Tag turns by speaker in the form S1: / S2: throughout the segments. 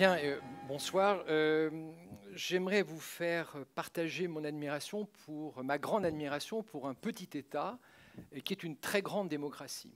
S1: Bien, euh, bonsoir. Euh, j'aimerais vous faire partager mon admiration pour, ma grande admiration pour un petit État euh, qui est une très grande démocratie.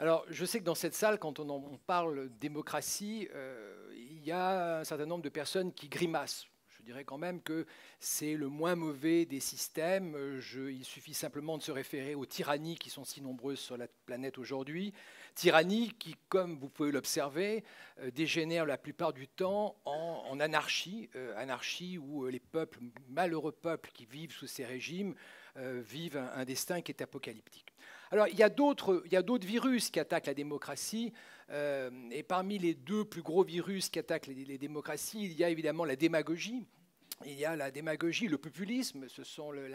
S1: Alors, je sais que dans cette salle, quand on, parle démocratie, il y a un certain nombre de personnes qui grimacent dirais quand même que c'est le moins mauvais des systèmes. il suffit simplement de se référer aux tyrannies qui sont si nombreuses sur la planète aujourd'hui. Tyrannies qui, comme vous pouvez l'observer, euh, dégénèrent la plupart du temps en, anarchie. Euh, anarchie où euh, les peuples, malheureux peuples qui vivent sous ces régimes, vivent un, destin qui est apocalyptique. Alors, il y a d'autres virus qui attaquent la démocratie. et parmi les deux plus gros virus qui attaquent les démocraties, il y a évidemment la démagogie. Il y a la démagogie, le populisme, ce sont le,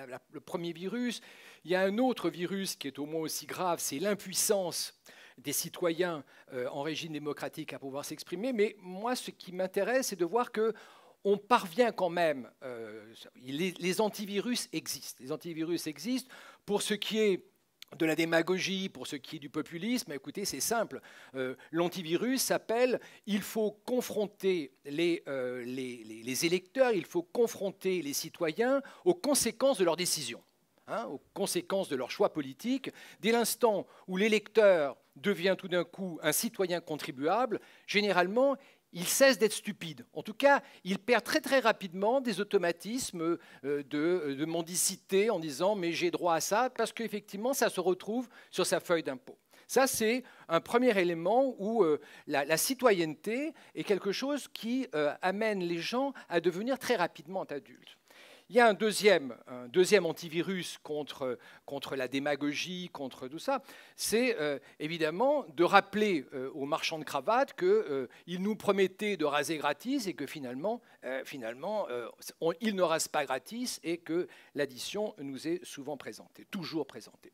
S1: premier virus. Il y a un autre virus qui est au moins aussi grave, c'est l'impuissance des citoyens euh, en régime démocratique à pouvoir s'exprimer. Mais moi, ce qui m'intéresse, c'est de voir que on parvient quand même. Euh, les, les, antivirus existent. Les antivirus existent pour ce qui est de la démagogie pour ce qui est du populisme, écoutez, c'est simple. Euh, l'antivirus s'appelle il faut confronter euh, les, électeurs, il faut confronter les citoyens aux conséquences de leurs décisions, hein, aux conséquences de leurs choix politiques. Dès l'instant où l'électeur devient tout d'un coup un citoyen contribuable, généralement, il cesse d'être stupide. En tout cas, il perd très très rapidement des automatismes euh, de, euh, de mendicité en disant mais j'ai droit à ça parce qu'effectivement ça se retrouve sur sa feuille d'impôt. Ça, c'est un premier élément où euh, la, citoyenneté est quelque chose qui amène les gens à devenir très rapidement adultes. Il y a un deuxième, un deuxième antivirus contre, contre la démagogie, contre tout ça, c'est euh, évidemment de rappeler euh, aux marchands de cravates qu'ils euh, nous promettaient de raser gratis et que finalement, finalement ils ne rasent pas gratis et que l'addition nous est souvent présentée, toujours présentée.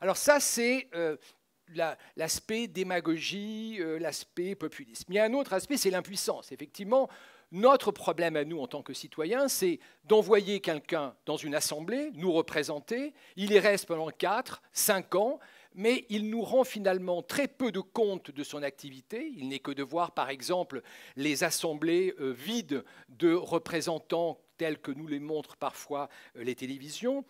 S1: Alors ça, c'est l'aspect démagogie, l'aspect populisme. Il y a un autre aspect, c'est l'impuissance. Effectivement, notre problème à nous en tant que citoyens, c'est d'envoyer quelqu'un dans une assemblée, nous représenter, il y reste pendant 4, 5 ans, mais il nous rend finalement très peu de compte de son activité. Il n'est que de voir, par exemple, les assemblées euh, vides de représentants tels que nous les montrent parfois euh, les télévisions,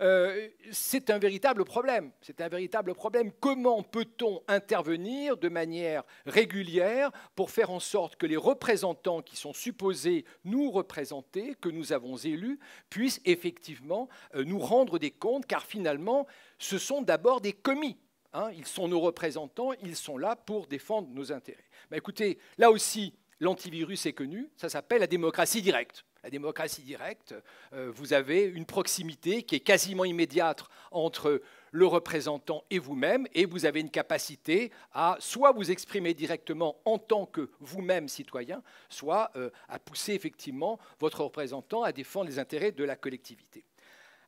S1: euh, c'est un véritable problème. C'est un véritable problème. Comment peut-on intervenir de manière régulière pour faire en sorte que les représentants qui sont supposés nous représenter, que nous avons élus, puissent effectivement euh, nous rendre des comptes, car finalement, ce sont d'abord des commis. Hein. ils sont nos représentants, ils sont là pour défendre nos intérêts. Bah, écoutez, là aussi, l'antivirus est connu, ça s'appelle la démocratie directe. La démocratie directe, euh, vous avez une proximité qui est quasiment immédiate entre le représentant et vous-même, et vous avez une capacité à soit vous exprimer directement en tant que vous-même citoyen, soit euh, à pousser effectivement votre représentant à défendre les intérêts de la collectivité.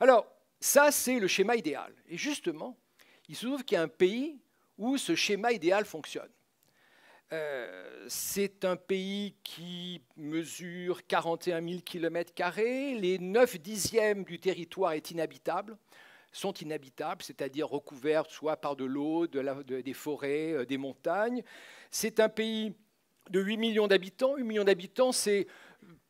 S1: Alors, ça, c'est le schéma idéal. Et justement, il se trouve qu'il y a un pays où ce schéma idéal fonctionne. Euh, c'est un pays qui mesure 41 000 km Les 9 dixièmes du territoire est inhabitable, sont inhabitables, c'est-à-dire recouverts soit par de l'eau, des forêts, euh, des montagnes. C'est un pays de 8 millions d'habitants. 8 millions d'habitants, c'est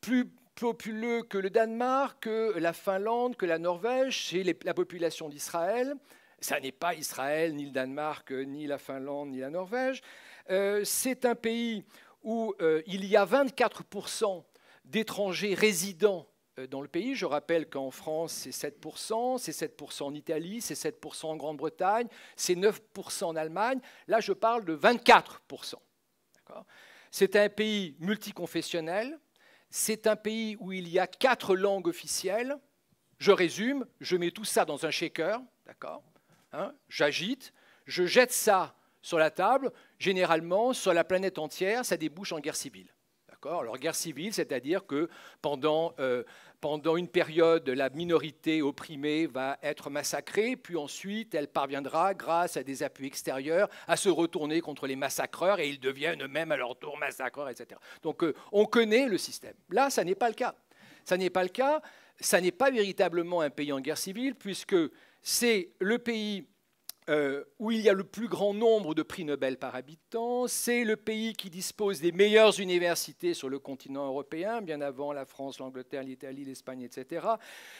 S1: plus populeux que le Danemark, que la Finlande, que la Norvège. C'est la population d'Israël. Ça n'est pas Israël, ni le Danemark, ni la Finlande, ni la Norvège. Euh, c'est un pays où euh, il y a 24% d'étrangers résidents euh, dans le pays. Je rappelle qu'en France, c'est 7%, c'est 7% en Italie, c'est 7% en Grande-Bretagne, c'est 9% en Allemagne. Là, je parle de 24%. C'est un pays multiconfessionnel, c'est un pays où il y a quatre langues officielles. Je résume, je mets tout ça dans un shaker, d'accord hein J'agite, je jette ça sur la table, généralement sur la planète entière, ça débouche en guerre civile. Alors guerre civile, c'est-à-dire que pendant, euh, pendant, une période, la minorité opprimée va être massacrée, puis ensuite elle parviendra, grâce à des appuis extérieurs, à se retourner contre les massacreurs et ils deviennent eux-mêmes à leur tour massacreurs, etc. Donc euh, on connaît le système. Là, ça n'est pas le cas. Ça n'est pas le cas. Ça n'est pas véritablement un pays en guerre civile, puisque c'est le pays euh, où il y a le plus grand nombre de prix Nobel par habitant. C'est le pays qui dispose des meilleures universités sur le continent européen, bien avant la France, l'Angleterre, l'Italie, l'Espagne, etc.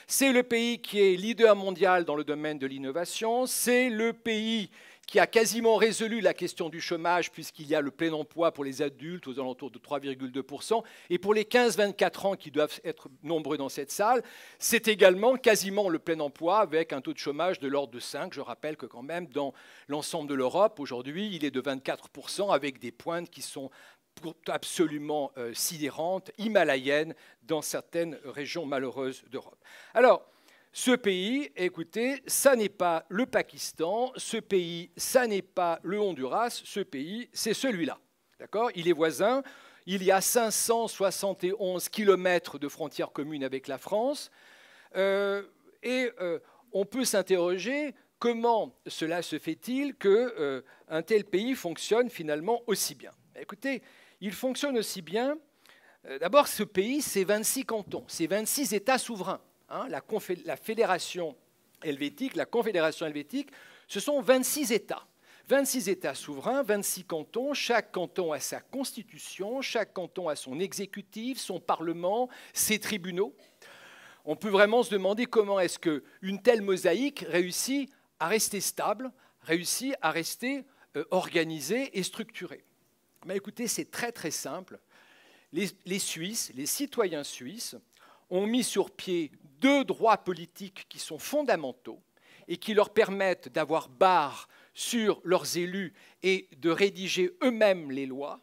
S1: C'est le pays qui est leader mondial dans le domaine de l'innovation. C'est le pays qui a quasiment résolu la question du chômage, puisqu'il y a le plein emploi pour les adultes aux alentours de 3,2%, et pour les 15-24 ans qui doivent être nombreux dans cette salle, c'est également quasiment le plein emploi avec un taux de chômage de l'ordre de 5. Je rappelle que quand même, dans l'ensemble de l'Europe, aujourd'hui, il est de 24%, avec des pointes qui sont absolument euh, sidérantes, himalayennes, dans certaines régions malheureuses d'Europe. Alors, ce pays, écoutez, ça n'est pas le Pakistan, ce pays, ça n'est pas le Honduras, ce pays, c'est celui-là. D'accord Il est voisin. Il y a 571 kilomètres de frontières communes avec la France. Euh, et euh, on peut s'interroger comment cela se fait-il qu'un euh, un tel pays fonctionne finalement aussi bien. Écoutez, il fonctionne aussi bien. D'abord, ce pays, c'est 26 cantons, c'est 26 États souverains. Hein, la, fédération helvétique, la confédération helvétique, ce sont 26 États. 26 États souverains, 26 cantons, chaque canton a sa constitution, chaque canton a son exécutif, son parlement, ses tribunaux. On peut vraiment se demander comment est-ce qu'une telle mosaïque réussit à rester stable, réussit à rester euh, organisée et structurée. Mais écoutez, c'est très très simple. les Suisses, les citoyens suisses, ont mis sur pied deux droits politiques qui sont fondamentaux et qui leur permettent d'avoir barre sur leurs élus et de rédiger eux-mêmes les lois,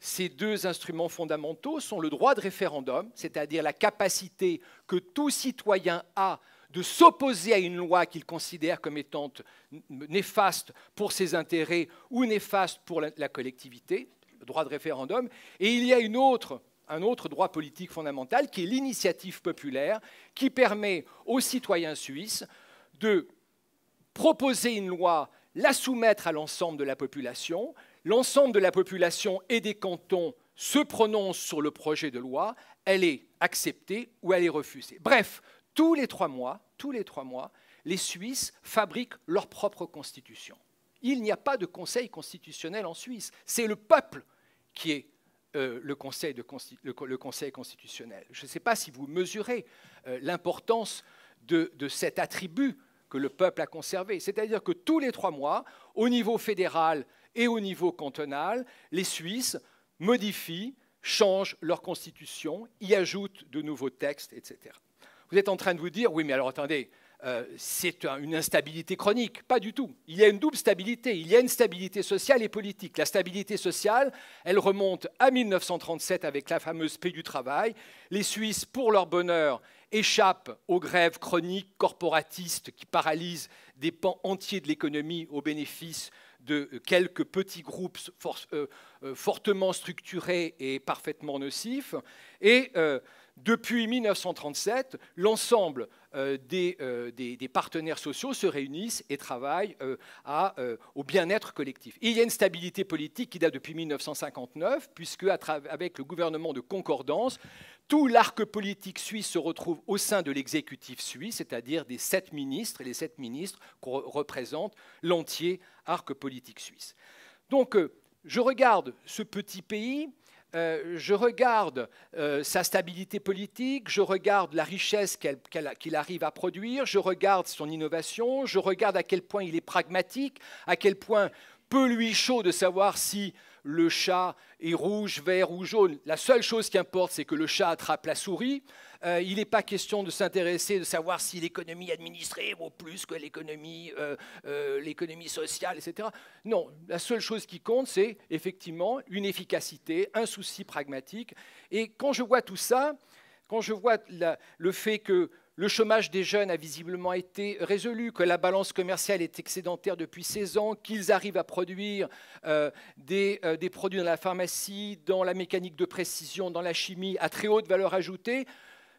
S1: ces deux instruments fondamentaux sont le droit de référendum, c'est-à-dire la capacité que tout citoyen a de s'opposer à une loi qu'il considère comme étant néfaste pour ses intérêts ou néfaste pour la collectivité, le droit de référendum, et il y a une autre un autre droit politique fondamental qui est l'initiative populaire, qui permet aux citoyens suisses de proposer une loi, la soumettre à l'ensemble de la population, l'ensemble de la population et des cantons se prononcent sur le projet de loi, elle est acceptée ou elle est refusée. Bref, tous les trois mois, tous les trois mois, les Suisses fabriquent leur propre constitution. Il n'y a pas de conseil constitutionnel en Suisse. C'est le peuple qui est euh, le, conseil constitutionnel. Je ne sais pas si vous mesurez euh, l'importance de, de, cet attribut que le peuple a conservé. C'est-à-dire que tous les trois mois, au niveau fédéral et au niveau cantonal, les Suisses modifient, changent leur constitution, y ajoutent de nouveaux textes, etc. Vous êtes en train de vous dire, oui, mais alors attendez, euh, c'est une instabilité chronique. Pas du tout. Il y a une double stabilité. Il y a une stabilité sociale et politique. La stabilité sociale, elle remonte à 1937 avec la fameuse paix du travail. Les Suisses, pour leur bonheur, échappent aux grèves chroniques corporatistes qui paralysent des pans entiers de l'économie au bénéfice de quelques petits groupes euh, euh, fortement structurés et parfaitement nocifs. Et depuis 1937, l'ensemble euh, euh, des, partenaires sociaux se réunissent et travaillent euh, au bien-être collectif. il y a une stabilité politique qui date depuis 1959, puisque avec le gouvernement de concordance, tout l'arc politique suisse se retrouve au sein de l'exécutif suisse, c'est-à-dire des sept ministres, et les sept ministres représentent l'entier arc politique suisse. Donc, je regarde ce petit pays euh, je regarde euh, sa stabilité politique, je regarde la richesse qu'il arrive à produire, je regarde son innovation, je regarde à quel point il est pragmatique, à quel point peu lui chaud de savoir si le chat est rouge, vert ou jaune. La seule chose qui importe, c'est que le chat attrape la souris. Euh, il n'est pas question de s'intéresser, de savoir si l'économie administrée vaut plus que l'économie, euh, euh, sociale, etc. Non, la seule chose qui compte, c'est effectivement une efficacité, un souci pragmatique. Et quand je vois tout ça, quand je vois le fait que le chômage des jeunes a visiblement été résolu, que la balance commerciale est excédentaire depuis 16 ans, qu'ils arrivent à produire des, produits dans la pharmacie, dans la mécanique de précision, dans la chimie à très haute valeur ajoutée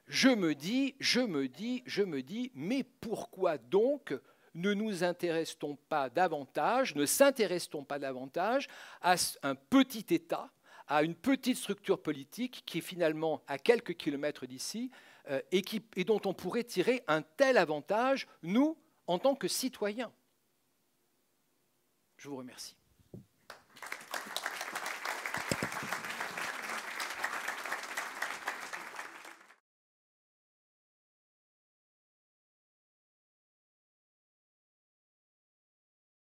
S1: je me dis, je me dis, je me dis, mais pourquoi donc ne nous intéressons pas davantage, ne s'intéressons pas davantage à un petit État, à une petite structure politique qui est finalement à quelques kilomètres d'ici euh, et dont on pourrait tirer un tel avantage, nous, en tant que citoyens Je vous remercie.